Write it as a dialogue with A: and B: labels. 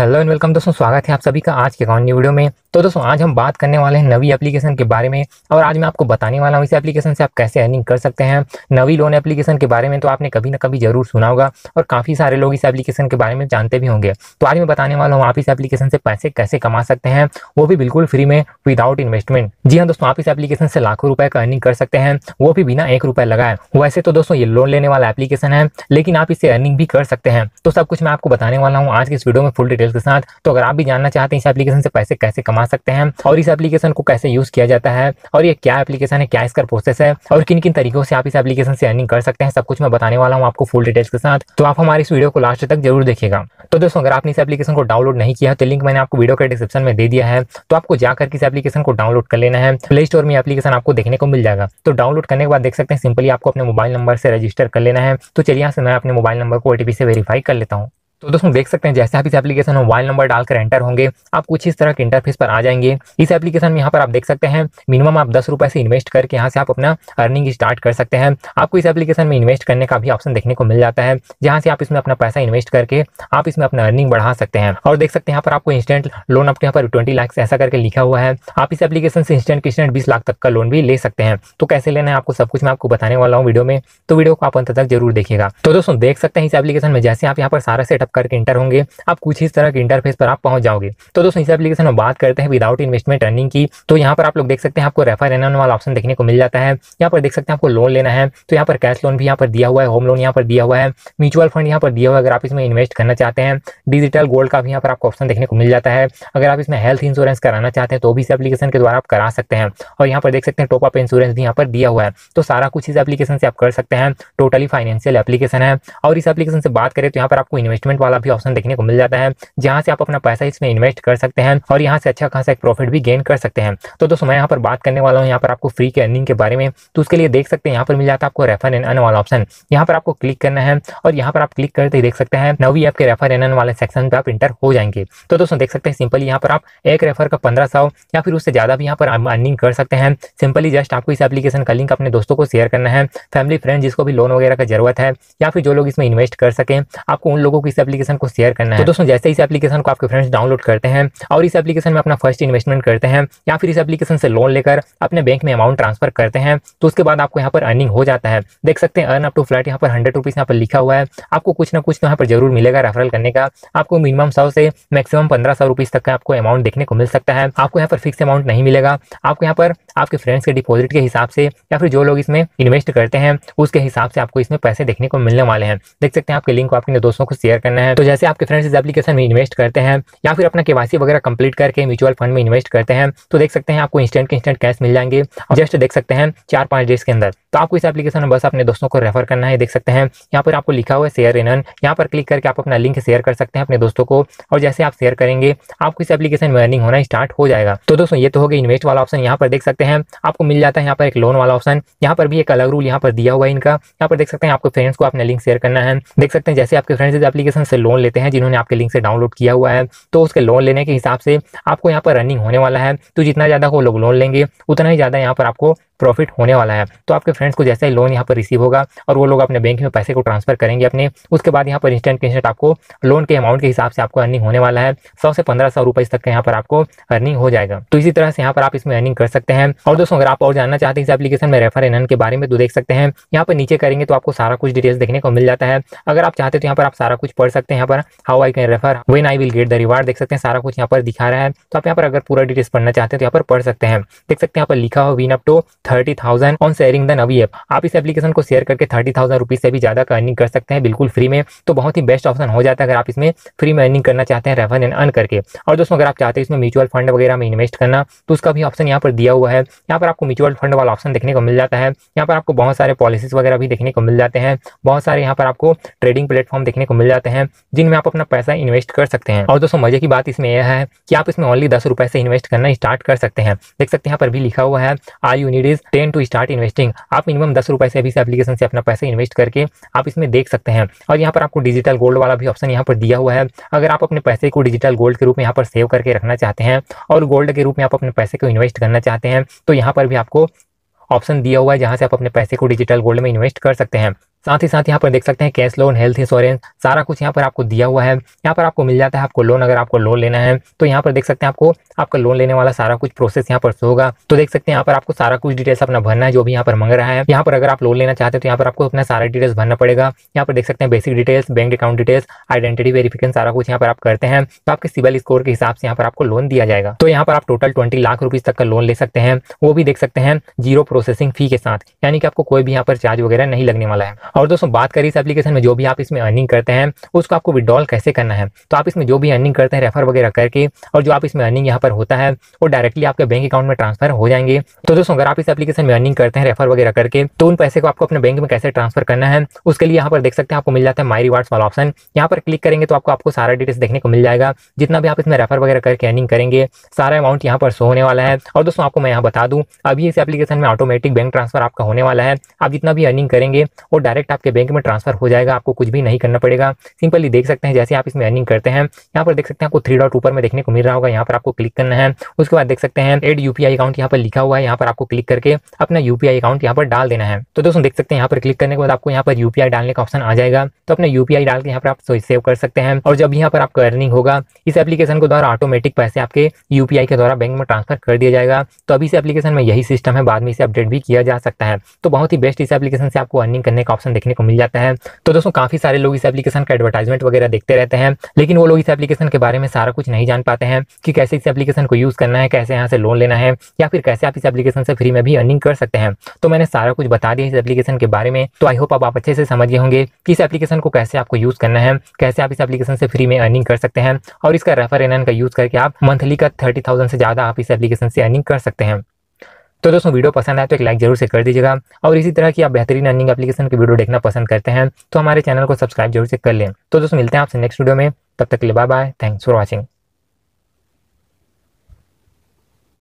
A: hello and welcome दोस्तों स्वागत है आप सभी का आज के अकाउंट वीडियो में तो दोस्तों आज हम बात करने वाले हैं नवी एप्लीकेशन के बारे में और आज मैं आपको बताने वाला हूँ इस एप्लीकेशन से आप कैसे अर्निंग कर सकते हैं नवी लोन एप्लीकेशन के बारे में तो आपने कभी ना कभी जरूर सुना होगा और काफ़ी सारे लोग इस एप्लीकेशन के बारे में जानते भी होंगे तो आज मैं बताने वाला हूँ आप इस एप्लीकेशन से पैसे कैसे कमा सकते हैं वो भी बिल्कुल फ्री में विदाउट इन्वेस्टमेंट जी हाँ दोस्तों आप इस एप्लीकेशन से लाखों रुपए का अर्निंग कर सकते हैं वो भी बिना एक रुपये लगाए वैसे तो दोस्तों ये लोन लेने वाला एप्लीकेशन है लेकिन आप इससे अर्निंग भी कर सकते हैं तो सब कुछ मैं आपको बताने वाला हूँ आज के इस वीडियो में फुल डिटेल डिटेल्स के साथ तो अगर आप भी जानना चाहते हैं इस एप्लीकेशन से पैसे कैसे कमा सकते हैं और इस एप्लीकेशन को कैसे यूज़ किया जाता है और ये क्या एप्लीकेशन है क्या इसका प्रोसेस है और किन किन तरीकों से आप इस एप्लीकेशन से अर्निंग कर सकते हैं सब कुछ मैं बताने वाला हूँ आपको फुल डिटेल्स के साथ तो आप हमारे इस वीडियो को लास्ट तक जरूर देखेगा तो दोस्तों अगर आपने इस एप्लीकेशन को डाउनलोड नहीं किया तो लिंक मैंने आपको वीडियो के डिस्क्रिप्शन में दे दिया है तो आपको जाकर इस एप्लीकेशन को डाउनलोड कर लेना है प्ले स्टोर में एप्लीकेशन आपको देखने को मिल जाएगा तो डाउनलोड करने के बाद देख सकते हैं सिंपली आपको अपने मोबाइल नंबर से रजिस्टर कर लेना है तो चलिए यहाँ से मैं अपने मोबाइल नंबर को ओटीपी से वेरीफाई कर लेता हूँ तो दोस्तों देख सकते हैं जैसे आप इस एप्लीकेशन में मोबाइल नंबर डालकर एंटर होंगे आप कुछ इस तरह के इंटरफेस पर आ जाएंगे इस एप्लीकेशन में यहाँ पर आप देख सकते हैं मिनिमम आप दस रुपये से इन्वेस्ट करके यहाँ से आप अपना अर्निंग स्टार्ट कर सकते हैं आपको इस एप्लीकेशन में इन्वेस्ट करने का भी ऑप्शन देखने को मिल जाता है जहाँ से आप इसमें अपना पैसा इन्वेस्ट करके आप इसमें अपना अर्निंग बढ़ा सकते हैं और देख सकते हैं यहाँ पर आपको इंस्टेंट लोन आपके यहाँ पर ट्वेंटी लाख ऐसा करके लिखा हुआ है आप इस एप्लीकेशन से इंस्टेंट इंस्टेंट बीस लाख तक का लोन भी ले सकते हैं तो कैसे लेना है आपको सब कुछ मैं आपको बताने वाला हूँ वीडियो में तो वीडियो को आप अंत तक जरूर देखेगा तो दोस्तों देख सकते हैं इस एप्लीकेशन में जैसे आप यहाँ पर सारा सेटअप आप करके इंटर होंगे आप कुछ इस तरह के इंटरफेस पर आप पहुंच जाओगे तो दोस्तों इस एप्लीकेशन में बात करते हैं विदाउट इन्वेस्टमेंट रनिंग की तो यहाँ पर आप लोग देख सकते हैं आपको रेफर एन वाला ऑप्शन देखने को मिल जाता है यहाँ पर देख सकते हैं आपको लोन लेना है तो यहाँ पर कैश लोन भी यहाँ पर दिया हुआ है होम लोन यहाँ पर दिया हुआ है म्यूचुअल फंड यहाँ पर दिया हुआ है अगर आप इसमें इन्वेस्ट करना चाहते हैं डिजिटल गोल्ड का भी यहाँ पर आपको ऑप्शन देखने को मिल जाता है अगर आप इसमें हेल्थ इंश्योरेंस कराना चाहते हैं तो भी इस एप्लीकेशन के द्वारा आप करा सकते हैं और यहाँ पर देख सकते हैं टॉप अप इंश्योरेंस भी यहाँ पर दिया हुआ है तो सारा कुछ इस एप्लीकेशन से आप कर सकते हैं टोटली फाइनेंशियल एप्लीकेशन है और इस एप्लीकेशन से बात करें तो यहाँ पर आपको इन्वेस्टमेंट वॉलेट वाला भी ऑप्शन देखने को मिल जाता है जहां से आप अपना पैसा इसमें इन्वेस्ट कर सकते हैं और यहाँ से अच्छा खासा एक प्रॉफिट भी गेन कर सकते हैं तो दोस्तों मैं यहाँ पर बात करने वाला हूँ यहाँ पर आपको फ्री के अर्निंग के बारे में तो उसके लिए देख सकते हैं यहाँ पर मिल जाता है आपको रेफर एंड वाला ऑप्शन यहाँ पर आपको क्लिक करना है और यहाँ पर आप क्लिक करते ही देख सकते हैं नवी ऐप के रेफर एंड वाले सेक्शन पर आप इंटर हो जाएंगे तो दोस्तों देख सकते हैं सिंपली यहाँ पर आप एक रेफर का पंद्रह सौ या फिर उससे ज़्यादा भी यहाँ पर अर्निंग कर सकते हैं सिंपली जस्ट आपको इस एप्लीकेशन का लिंक अपने दोस्तों को शेयर करना है फैमिली फ्रेंड जिसको भी लोन वगैरह का जरूरत है या फिर जो लोग इसमें इन्वेस्ट कर सकें आपको उन लोगों को इस एप्लीकेशन को शेयर करना है तो दोस्तों जैसे इस एप्लीकेशन को आपके फ्रेंड्स डाउनलोड करते हैं और इस एप्लीकेशन में अपना फर्स्ट इन्वेस्टमेंट करते हैं या फिर इस एप्लीकेशन से लोन लेकर अपने बैंक में अमाउंट ट्रांसफर करते हैं तो उसके बाद आपको यहाँ पर अर्निंग हो जाता है देख सकते हैं अर्न अप टू फ्लैट यहाँ पर हंड्रेड रुपीज़ यहाँ पर लिखा हुआ है आपको कुछ ना कुछ तो यहाँ पर जरूर मिलेगा रेफरल करने का आपको मिनिमम सौ से मैक्सिमम पंद्रह सौ रुपीज़ तक का आपको अमाउंट देखने को मिल सकता है आपको यहाँ पर फिक्स अमाउंट नहीं मिलेगा आपको यहाँ पर आपके फ्रेंड्स के डिपॉजिट के हिसाब से या फिर जो लोग इसमें इन्वेस्ट करते हैं उसके हिसाब से आपको इसमें पैसे देखने को मिलने वाले हैं देख सकते हैं आपके लिंक को अपने दोस्तों को शेयर करना है तो जैसे आपके फ्रेंड्स इस एप्लीकेशन में इन्वेस्ट करते हैं या फिर अपना केवासी वगैरह कंप्लीट करके म्यूचुअल फंड में इन्वेस्ट करते हैं तो देख सकते हैं आपको इंस्टेंट के इंस्टेंट कैश मिल जाएंगे जस्ट देख सकते हैं चार पांच डेज के अंदर तो आपको इस एप्लीकेशन में बस अपने दोस्तों को रेफर करना है देख सकते हैं यहाँ पर आपको लिखा हुआ है शेयर इनन यहाँ पर क्लिक करके आप अपना लिंक शेयर कर सकते हैं अपने दोस्तों को और जैसे आप शेयर करेंगे आपको इस एप्लीकेशन में अर्निंग होना स्टार्ट हो जाएगा तो दोस्तों ये तो हो गया इन्वेस्ट वाला ऑप्शन यहाँ पर देख सकते सकते हैं आपको मिल जाता है यहाँ पर एक लोन वाला ऑप्शन यहाँ पर भी एक अलग रूल यहाँ पर दिया हुआ है इनका यहाँ पर देख सकते हैं आपके फ्रेंड्स को आपने लिंक शेयर करना है देख सकते हैं जैसे आपके फ्रेंड्स इस एप्लीकेशन से लोन लेते हैं जिन्होंने आपके लिंक से डाउनलोड किया हुआ है तो उसके लोन लेने के हिसाब से आपको यहाँ पर रनिंग होने वाला है तो जितना ज़्यादा वो लोग लोन लेंगे उतना ही ज़्यादा यहाँ पर आपको प्रॉफिट होने वाला है तो आपके फ्रेंड्स को जैसा ही लोन यहाँ पर रिसीव होगा और वो लोग अपने बैंक में पैसे को ट्रांसफर करेंगे अपने उसके बाद यहाँ पर इंस्टेंट इंस्टेंट आपको लोन के अमाउंट के हिसाब से आपको अर्निंग होने वाला है सौ से पंद्रह सौ रुपए तक का यहाँ पर आपको अर्निंग हो जाएगा तो इसी तरह से यहाँ पर आप इसमें अर्निंग कर सकते हैं और दोस्तों अगर आप और जानना चाहते हैं इस एप्लीकेशन में रेफर एन के बारे में तो देख सकते हैं यहाँ पर नीचे करेंगे तो आपको सारा कुछ डिटेल्स देखने को मिल जाता है अगर आप चाहते तो यहाँ पर आप सारा कुछ पढ़ सकते हैं यहाँ पर how I can refer when I will get the reward देख सकते हैं सारा कुछ यहाँ पर दिखा रहा है तो आप यहाँ पर अगर पूरा डिटेल्स पढ़ना चाहते हैं तो यहाँ पर पढ़ सकते हैं देख सकते हैं यहाँ पर लिखा हो win up to thirty thousand on sharing the Navi app आप इस एप्लीकेशन को शेयर करके थर्टी थाउजेंड रुपीज से भी ज्यादा का अर्निंग कर सकते हैं बिल्कुल फ्री में तो बहुत ही बेस्ट ऑप्शन हो जाता है अगर आप इसमें फ्री में अर्निंग करना चाहते हैं रेफर एंड अर्न करके और दोस्तों अगर आप चाहते हैं इसमें म्यूचुअल फंड वगैरह में इन्वेस्ट करना तो उसका भी ऑप्शन यहाँ पर दिया हुआ है यहाँ पर आपको म्यूचुअल फंड वाला ऑप्शन देखने को मिल जाता है यहाँ पर आपको बहुत सारे पॉलिसीज वगैरह भी देखने को मिल जाते हैं बहुत सारे यहाँ पर आपको ट्रेडिंग प्लेटफॉर्म देखने को मिल जाते हैं जिनमें आप अपना पैसा इन्वेस्ट कर सकते हैं और दोस्तों मजे की बात इसमें यह है कि आप इसमें ओनली दस रुपए से इन्वेस्ट करना स्टार्ट कर सकते हैं देख सकते हैं यहाँ पर भी लिखा हुआ है I you need is rupees ten to start investing आप मिनिमम दस रुपये से अभी से एप्लीकेशन से अपना पैसा इन्वेस्ट करके आप इसमें देख सकते हैं और यहाँ पर आपको डिजिटल गोल्ड वाला भी ऑप्शन यहाँ पर दिया हुआ है अगर आप अपने पैसे को डिजिटल गोल्ड के रूप में यहाँ पर सेव करके रखना चाहते हैं और गोल्ड के रूप में आप अपने पैसे को इन्वेस्ट करना चाहते हैं तो यहाँ पर भी आपको ऑप्शन दिया हुआ है जहाँ से आप अपने पैसे को डिजिटल गोल्ड में इन्वेस्ट कर सकते हैं साथ ही साथ यहाँ पर देख सकते हैं कैश लोन हेल्थ इंश्योरेंस सारा कुछ यहाँ पर आपको दिया हुआ है यहाँ पर आपको मिल जाता है आपको लोन अगर आपको लोन लेना है तो यहाँ पर देख सकते हैं आपको आपका लोन लेने वाला सारा कुछ प्रोसेस यहाँ पर होगा तो देख सकते हैं यहाँ पर आपको सारा कुछ डिटेल्स अपना भरना है जो भी यहाँ पर मंग रहा है यहाँ पर अगर आप लोन लेना चाहते हैं तो यहाँ पर आपको अपना सारा डिटेल्स भरना पड़ेगा यहाँ पर देख सकते हैं basic details bank account details identity verification सारा कुछ यहाँ पर आप करते हैं तो आपके सिविल स्कोर के हिसाब से यहाँ पर आपको लोन दिया जाएगा तो यहाँ पर आप टोटल ट्वेंटी लाख रुपीज तक का लोन ले सकते हैं वो भी देख सकते हैं जीरो प्रोसेसिंग फी के साथ यानी कि आपको कोई भी यहाँ पर चार्ज वगैरह नहीं लगने वाला है और दोस्तों बात करें इस एप्लीकेशन में जो भी आप इसमें अर्निंग करते हैं उसको आपको विड्रॉल कैसे करना है तो आप इसमें जो भी अर्निंग करते हैं रेफर वगैरह करके और जो आप इसमें अर्निंग यहाँ पर होता है वो डायरेक्टली आपके बैंक अकाउंट में ट्रांसफर हो जाएंगे तो दोस्तों अगर आप इस एप्लीकेशन में अर्निंग करते हैं रेफर वगैरह करके तो उन पैसे को आपको अपने बैंक में कैसे ट्रांसफर करना है उसके लिए यहाँ पर देख सकते हैं आपको मिल जाता है माई रिवार्ड्स वाला ऑप्शन यहाँ पर क्लिक करेंगे तो आपको आपको सारा डिटेल्स देखने को मिल जाएगा जितना भी आप इसमें रेफर वगैरह करके अर्निंग करेंगे सारा अमाउंट यहाँ पर शो होने वाला है और दोस्तों आपको मैं यहाँ बता दूँ अभी इस एप्लीकेशन में ऑटोमेटिक बैंक ट्रांसफर आपका होने वाला है आप जितना भी अर्निंग करेंगे वो डायरेक्ट डायरेक्ट आपके बैंक में ट्रांसफर हो जाएगा आपको कुछ भी नहीं करना पड़ेगा सिंपली देख सकते हैं जैसे आप इसमें अर्निंग करते हैं यहाँ पर देख सकते हैं आपको थ्री डॉट ऊपर में देखने को मिल रहा होगा यहाँ पर आपको क्लिक करना है उसके बाद देख सकते हैं एड यूपीआई अकाउंट यहाँ पर लिखा हुआ है यहाँ पर आपको क्लिक करके अपना यूपीआई अकाउंट यहाँ पर डाल देना है तो दोस्तों देख सकते हैं यहाँ पर क्लिक करने के बाद आपको यहाँ पर यूपीआई डालने का ऑप्शन आ जाएगा तो अपना यूपीआई डाल के यहाँ पर आप सेव कर सकते हैं और जब यहाँ पर आपका अर्निंग होगा इस एप्लीकेशन के द्वारा ऑटोमेटिक पैसे आपके यूपीआई के द्वारा बैंक में ट्रांसफर कर दिया जाएगा तो अभी इस एप्लीकेशन में यही सिस्टम है बाद में इसे अपडेट भी किया जा सकता है तो बहुत ही बेस्ट इस एप्लीकेशन से आपको अर्निंग करने का ऑप्शन एप्लीकेशन देखने को मिल जाता है तो दोस्तों काफ़ी सारे लोग इस एप्लीकेशन का एडवर्टाइजमेंट वगैरह देखते रहते हैं लेकिन वो लोग इस एप्लीकेशन के बारे में सारा कुछ नहीं जान पाते हैं कि कैसे इस एप्लीकेशन को यूज़ करना है कैसे यहाँ से लोन लेना है या फिर कैसे आप इस एप्लीकेशन से फ्री में भी अर्निंग कर सकते हैं तो मैंने सारा कुछ बता दिया इस एप्लीकेशन के बारे में तो आई होप आप अच्छे से समझ गए होंगे कि इस एप्लीकेशन को कैसे आपको यूज़ करना है कैसे आप इस एप्लीकेशन से फ्री में अर्निंग कर सकते हैं और इसका रेफर एन का यूज़ करके आप मंथली का थर्टी से ज़्यादा आप इस एप्लीकेशन से अर्निंग कर सकते हैं तो दोस्तों वीडियो पसंद आए तो एक लाइक जरूर से कर दीजिएगा और इसी तरह की आप बेहतरीन अर्निंग एप्लीकेशन की वीडियो देखना पसंद करते हैं तो हमारे चैनल को सब्सक्राइब जरूर से कर लें तो दोस्तों मिलते हैं आपसे नेक्स्ट वीडियो में तब तक के लिए bye bye thanks for watching